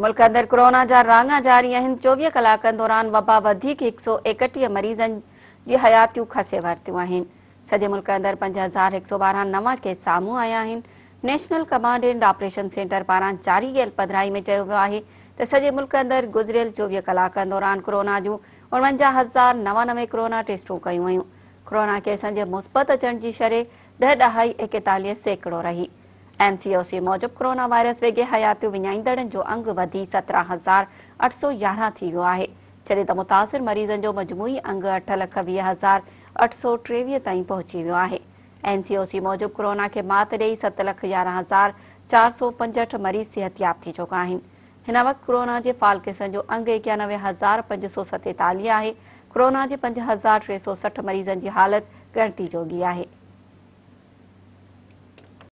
मुल्क अंदर कोरोना जा रांगा जारी आहिनि चोवीह कलाकनि मरीज़नि जी हयातियूं खसे वरतियूं आहिनि सॼे मुल्क अंदर पंज हज़ार हिकु सौ साम्हूं आया आहिनि national command and operation centre पारां पधराई में चयो वियो आहे त सॼे मुल्क अंदरि गुज़िरियल कलाकनि दौरान कोरोना जूं उणवंजाह हज़ार कोरोना टेस्टूं कयूं मुस्बत अचण जी शरे एकतालीह सैकड़ो रही एनसीओसी मूजिबि कोरोना वायरस वेगे हयात विंदड़ जो अंगु वधी सत्रहं हज़ार अठ सौ यारह थी वियो है जडे त मुतासिर मरीज़नि जो मजमूई अंग अठ लख वी हज़ार अठ सौ टेवी ताईं पहुंची वियो है एनसीओसी मूजिबि कोरोना के मात ॾेई सत लख यारह हज़ार चार सौ पंजठ मरीज़ सिहतियाब थी चुका आहिनि हिन वक़्तु कोरोना के फाल केसनि जो अंग इक्यानवे हज़ार पंज सौ सतेताली है कोरोना के पंज हज़ार टे सौ सठ मरीजन की हालत गणती जोगी है